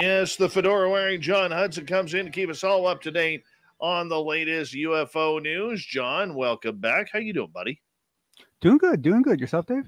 Yes, the fedora wearing John Hudson comes in to keep us all up to date on the latest UFO news. John, welcome back. How you doing, buddy? Doing good. Doing good. Yourself, Dave?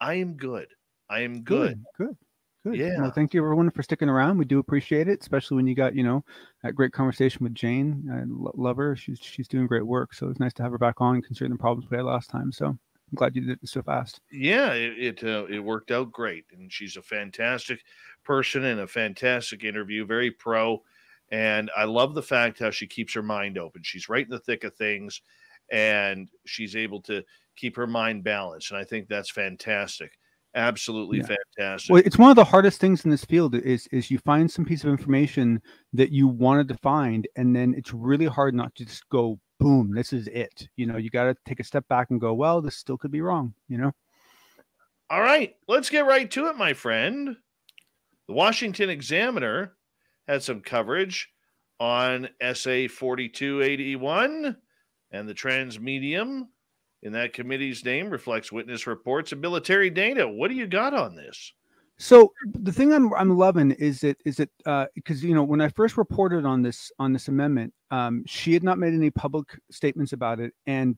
I am good. I am good. Good. Good. good. Yeah. Well, thank you everyone for sticking around. We do appreciate it, especially when you got you know that great conversation with Jane. I love her. She's she's doing great work. So it's nice to have her back on, considering the problems we had last time. So I'm glad you did it so fast. Yeah, it it, uh, it worked out great, and she's a fantastic person and a fantastic interview. Very pro, and I love the fact how she keeps her mind open. She's right in the thick of things, and she's able to keep her mind balanced, and I think that's fantastic absolutely yeah. fantastic. Well, it's one of the hardest things in this field is is you find some piece of information that you wanted to find, and then it's really hard not to just go boom, this is it. You know, you got to take a step back and go, well, this still could be wrong, you know? All right, let's get right to it, my friend. The Washington Examiner had some coverage on SA 4281 and the transmedium in that committee's name reflects witness reports and military data. What do you got on this? So the thing I'm I'm loving is it is it because uh, you know when I first reported on this on this amendment, um, she had not made any public statements about it, and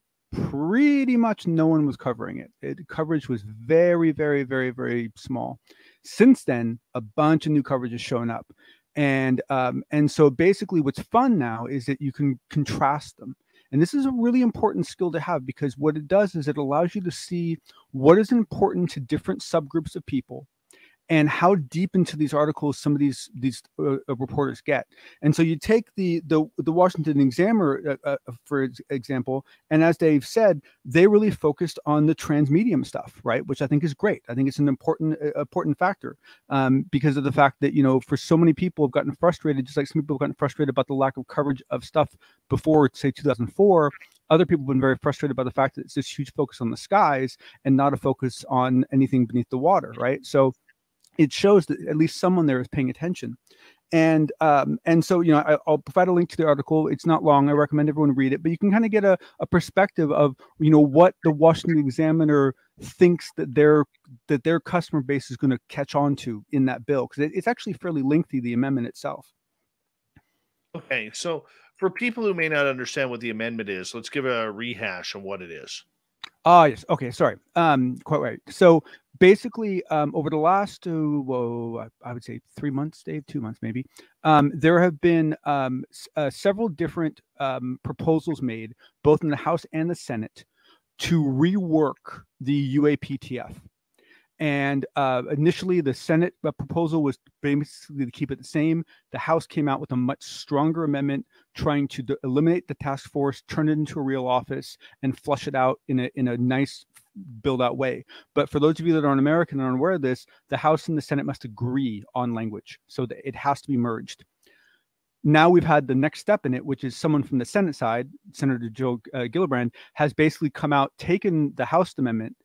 pretty much no one was covering it. it. Coverage was very very very very small. Since then, a bunch of new coverage has shown up, and um, and so basically, what's fun now is that you can contrast them. And this is a really important skill to have because what it does is it allows you to see what is important to different subgroups of people and how deep into these articles some of these these uh, uh, reporters get. And so you take the the, the Washington Examiner uh, uh, for example, and as Dave said, they really focused on the transmedium stuff, right? Which I think is great. I think it's an important uh, important factor um, because of the fact that you know for so many people have gotten frustrated, just like some people have gotten frustrated about the lack of coverage of stuff before say 2004 other people have been very frustrated by the fact that it's this huge focus on the skies and not a focus on anything beneath the water, right? So it shows that at least someone there is paying attention and um, and so you know I, will provide a link to the article it's not long i recommend everyone read it but you can kind of get a, a perspective of you know what the washington examiner thinks that their that their customer base is going to catch on to in that bill because it, it's actually fairly lengthy the amendment itself okay so for people who may not understand what the amendment is let's give a rehash on what it is Ah, uh, yes. Okay. Sorry. Um, quite right. So basically, um, over the last, uh, whoa, I, would say three months, Dave, two months maybe, um, there have been um, uh, several different um, proposals made, both in the House and the Senate, to rework the UAPTF. And uh, initially, the Senate uh, proposal was basically to keep it the same. The House came out with a much stronger amendment, trying to eliminate the task force, turn it into a real office, and flush it out in a in a nice build out way. But for those of you that aren't American and aren't aware of this, the House and the Senate must agree on language, so that it has to be merged. Now we've had the next step in it, which is someone from the Senate side, Senator Joe uh, Gillibrand, has basically come out, taken the House amendment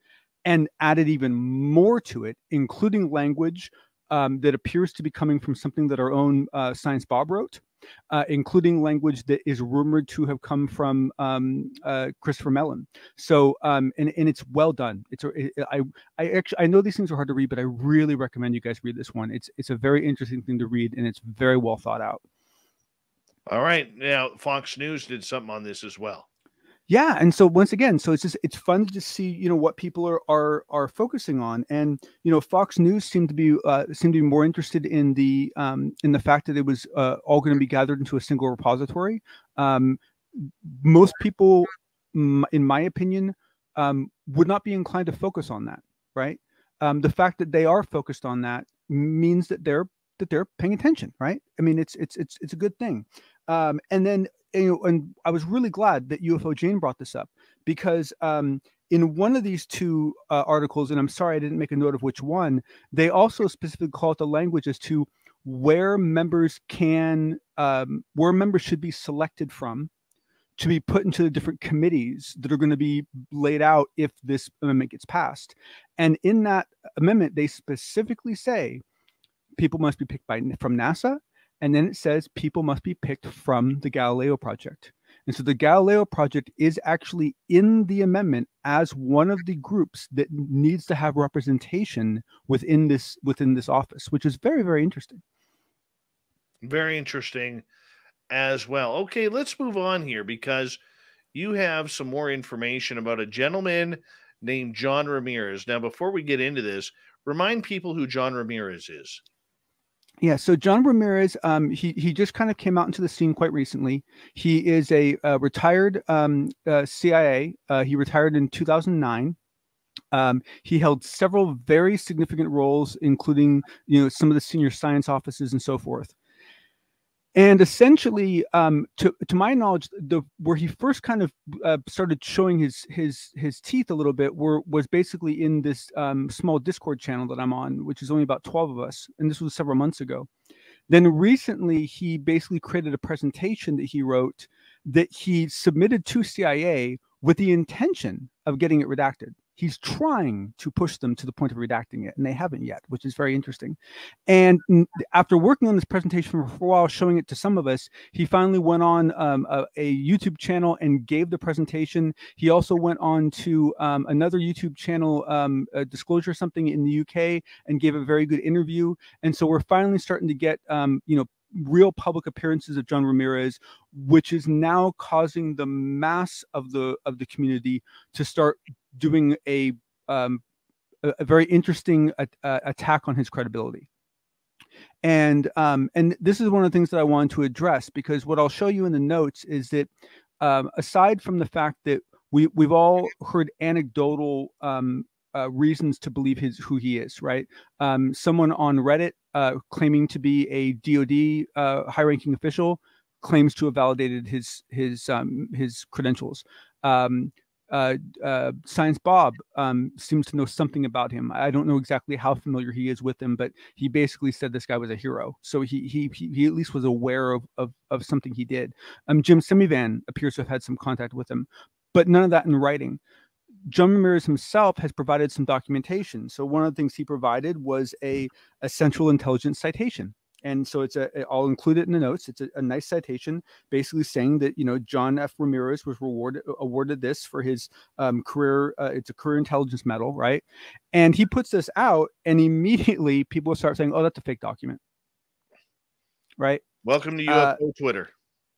and added even more to it, including language um, that appears to be coming from something that our own uh, Science Bob wrote, uh, including language that is rumored to have come from um, uh, Christopher Mellon. So, um, and, and it's well done. It's it, I I actually I know these things are hard to read, but I really recommend you guys read this one. It's it's a very interesting thing to read, and it's very well thought out. All right, now Fox News did something on this as well yeah and so once again so it's just it's fun to see you know what people are are are focusing on and you know fox news seemed to be uh, seemed to be more interested in the um, in the fact that it was uh, all going to be gathered into a single repository um, most people in my opinion um, would not be inclined to focus on that right um, the fact that they are focused on that means that they're that they're paying attention right i mean it's it's it's, it's a good thing um, and then you know, and I was really glad that UFO Jane brought this up because um, in one of these two uh, articles, and I'm sorry I didn't make a note of which one, they also specifically call out the language as to where members can, um, where members should be selected from to be put into the different committees that are going to be laid out if this amendment gets passed. And in that amendment, they specifically say people must be picked by from NASA and then it says people must be picked from the Galileo Project. And so the Galileo Project is actually in the amendment as one of the groups that needs to have representation within this within this office, which is very very interesting. Very interesting as well. Okay, let's move on here because you have some more information about a gentleman named John Ramirez. Now, before we get into this, remind people who John Ramirez is. Yeah, so John Ramirez, um, he he just kind of came out into the scene quite recently. He is a, a uh, retired um, uh, CIA. Uh, he retired in 2009. Um, he held several very significant roles, including you know some of the senior science offices and so forth and essentially, um, to to my knowledge, the where he first kind of uh, started showing his his his teeth a little bit were was basically in this um, small Discord channel that I'm on, which is only about twelve of us, and this was several months ago. Then recently, he basically created a presentation that he wrote that he submitted to CIA with the intention of getting it redacted he's trying to push them to the point of redacting it, and they haven't yet, which is very interesting. And after working on this presentation for a while, showing it to some of us, he finally went on um, a, a, YouTube channel and gave the presentation. He also went on to um, another YouTube channel, um, Disclosure something in the UK, and gave a very good interview. And so we're finally starting to get, um, you know, real public appearances of John Ramirez, which is now causing the mass of the of the community to start doing a um, a, very interesting uh, attack on his credibility. And um, and this is one of the things that I wanted to address because what I'll show you in the notes is that um, aside from the fact that we we've all heard anecdotal um, uh, reasons to believe his who he is, right? Um, someone on Reddit uh, claiming to be a DoD uh, high-ranking official claims to have validated his his um, his credentials. Um, uh, uh, science Bob um, seems to know something about him. I don't know exactly how familiar he is with him, but he basically said this guy was a hero. So he he he, he at least was aware of, of of something he did. Um, Jim Simivan appears to have had some contact with him, but none of that in writing. John Ramirez himself has provided some documentation. So one of the things he provided was a, a central intelligence citation and so it's a i'll include it in the notes it's a, a, nice citation basically saying that you know john f ramirez was rewarded awarded this for his um, career uh, it's a career intelligence medal right and he puts this out and immediately people start saying oh that's a fake document right welcome to ufo uh, twitter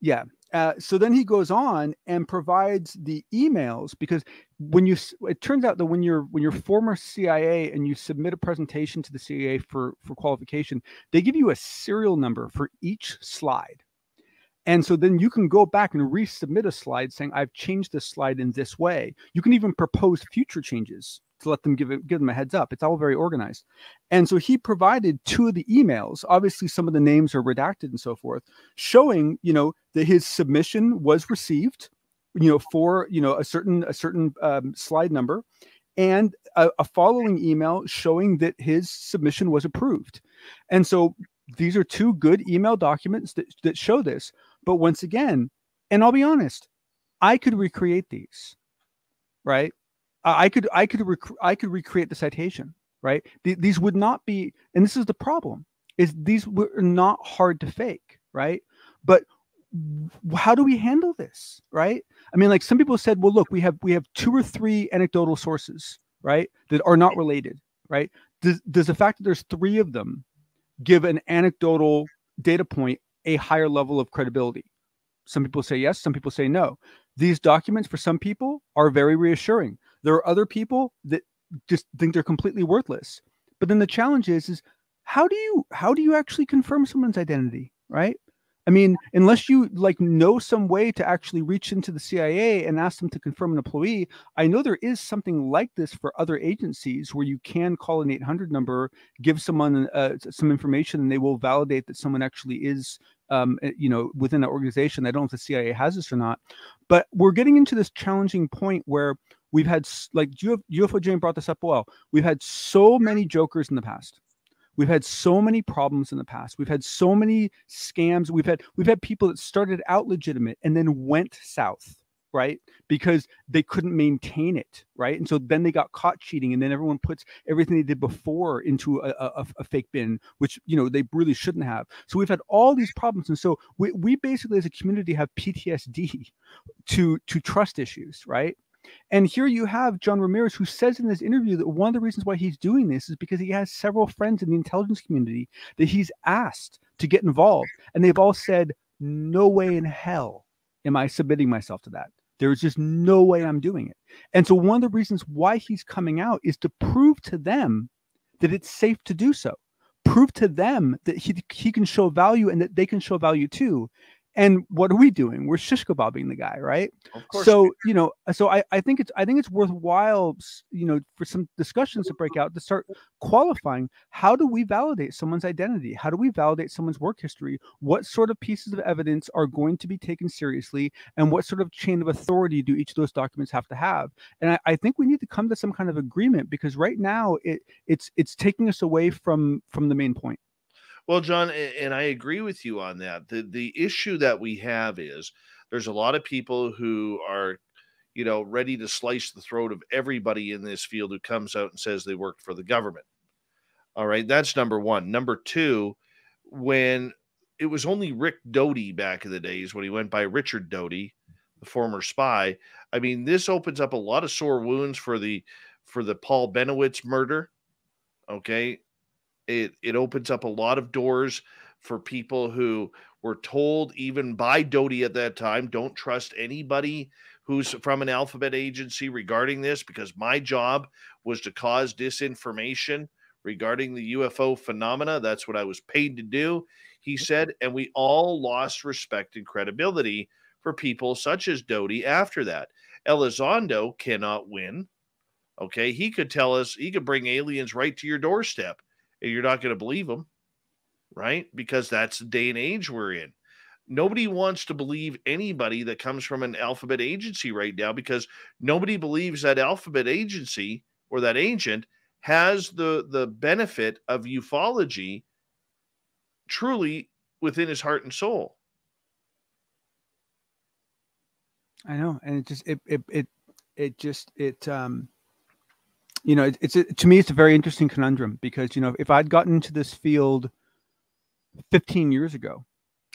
yeah uh, so then he goes on and provides the emails because when you it turns out that when you're when you're former CIA and you submit a presentation to the CIA for for qualification, they give you a serial number for each slide. And so then you can go back and resubmit a slide saying I've changed this slide in this way. You can even propose future changes to let them give it, give them a heads up. It's all very organized. And so he provided two of the emails. Obviously some of the names are redacted and so forth, showing, you know, that his submission was received you know, for you know a certain a certain um, slide number, and a, a following email showing that his submission was approved. And so these are two good email documents that, that show this. But once again, and I'll be honest, I could recreate these, right? I could I could rec- I could recreate the citation, right? Th- these would not be, and this is the problem: is these were not hard to fake, right? But how do we handle this right i mean like some people said well look we have we have two or three anecdotal sources right that are not related right does, does the fact that there's three of them give an anecdotal data point a higher level of credibility some people say yes some people say no these documents for some people are very reassuring there are other people that just think they're completely worthless but then the challenge is is how do you how do you actually confirm someone's identity right I mean, unless you like know some way to actually reach into the CIA and ask them to confirm an employee, I know there is something like this for other agencies where you can call an 800 number, give someone uh, some information, and they will validate that someone actually is um, eh, you know, within that organization. I don't know if the CIA has this or not, but we're getting into this challenging point where we've had like UFO Jane brought this up well. We've had so many jokers in the past. We've had so many problems in the past. We've had so many scams. We've had we've had people that started out legitimate and then went south, right? Because they couldn't maintain it, right? And so then they got caught cheating, and then everyone puts everything they did before into a, a, a fake bin, which you know they really shouldn't have. So we've had all these problems, and so we, we basically as a community have PTSD to to trust issues, right? And here you have John Ramirez, who says in this interview that one of the reasons why he's doing this is because he has several friends in the intelligence community that he's asked to get involved. And they've all said, No way in hell am I submitting myself to that. There's just no way I'm doing it. And so, one of the reasons why he's coming out is to prove to them that it's safe to do so. Prove to them that he, he can show value and that they can show value too. And what are we doing? We're Cisco being the guy, right? Of course. So you know, uh, so I, I think it's I think it's worthwhile, you know, for some discussions to break out to start qualifying. How do we validate someone's identity? How do we validate someone's work history? What sort of pieces of evidence are going to be taken seriously, and what sort of chain of authority do each of those documents have to have? And I, I think we need to come to some kind of agreement because right now it it's it's taking us away from from the main point. Well, John, and I agree with you on that. The the issue that we have is there's a lot of people who are you know, ready to slice the throat of everybody in this field who comes out and says they worked for the government. All right, that's number one. Number two, when it was only Rick Doty back in the days when he went by Richard Doty, the former spy. I mean, this opens up a lot of sore wounds for the for the Paul Benowitz murder. Okay, it it opens up a lot of doors for people who were told even by Doty at that time, don't trust anybody who's from an alphabet agency regarding this because my job was to cause disinformation regarding the UFO phenomena. That's what I was paid to do, he mm-hmm. said. And we all lost respect and credibility for people such as Doty after that. Elizondo cannot win. Okay. He could tell us, he could bring aliens right to your doorstep and you're not going to believe them, right? Because that's the day and age we're in. Nobody wants to believe anybody that comes from an alphabet agency right now because nobody believes that alphabet agency or that agent has the the benefit of ufology truly within his heart and soul. I know, and it just it it it, it just it um you know, it, it's to me, it's a very interesting conundrum because you know, if I'd gotten into this field 15 years ago,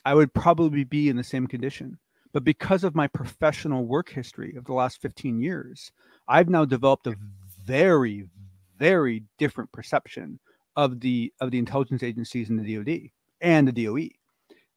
I would probably be in the same condition. But because of my professional work history of the last 15 years, I've now developed a very, very different perception of the of the intelligence agencies and the DoD and the DOE.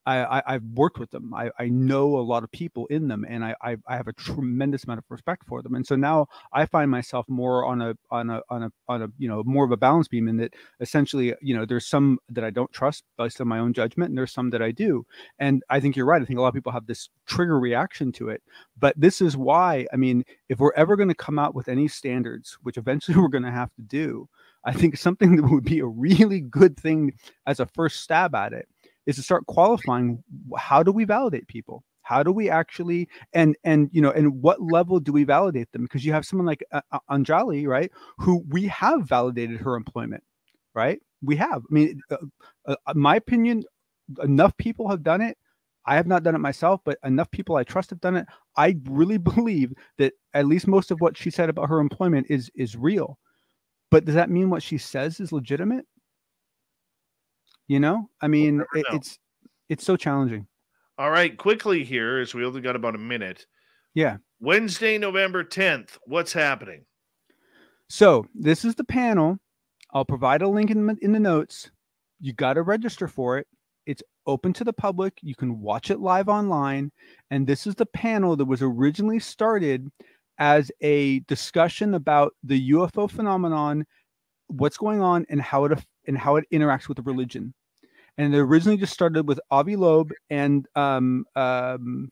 I, I have worked with them. I, I know a lot of people in them, and I, I I have a tremendous amount of respect for them. And so now I find myself more on a on a on a on a you know more of a balance beam in that essentially you know there's some that I don't trust based on my own judgment, and there's some that I do. And I think you're right. I think a lot of people have this trigger reaction to it, but this is why I mean if we're ever going to come out with any standards, which eventually we're going to have to do, I think something that would be a really good thing as a first stab at it is to start qualifying how do we validate people? How do we actually and and you know and what level do we validate them? Because you have someone like uh, uh Anjali, right, who we have validated her employment, right? We have. I mean, uh, uh, uh, my opinion, enough people have done it. I have not done it myself, but enough people I trust have done it. I really believe that at least most of what she said about her employment is is real. But does that mean what she says is legitimate? You know, I mean, it, know. it's it's so challenging. All right, quickly here, as we only got about a minute. Yeah. Wednesday, November 10th. What's happening? So this is the panel. I'll provide a link in, in the notes. You got to register for it. It's open to the public. You can watch it live online. And this is the panel that was originally started as a discussion about the UFO phenomenon, what's going on, and how it and how it interacts with religion and it originally just started with Avi Loeb and um um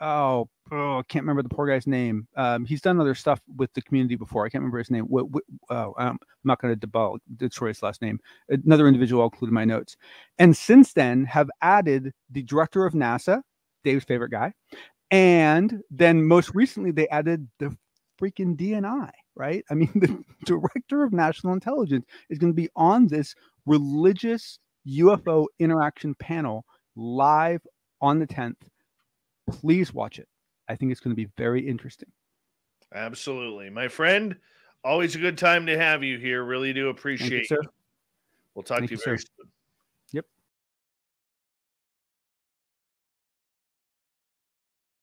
oh oh I can't remember the poor guy's name. Um, he's done other stuff with the community before. I can't remember his name. What, what oh, I'm not going to debunk Detroit's last name. Another individual I'll include in my notes. And since then, have added the director of NASA, Dave's favorite guy, and then most recently they added the freaking DNI. Right? I mean, the director of national intelligence is going to be on this religious UFO interaction panel live on the 10th. Please watch it. I think it's going to be very interesting. Absolutely. My friend, always a good time to have you here. Really do appreciate you. Sir. We'll talk Thank to you, you very soon.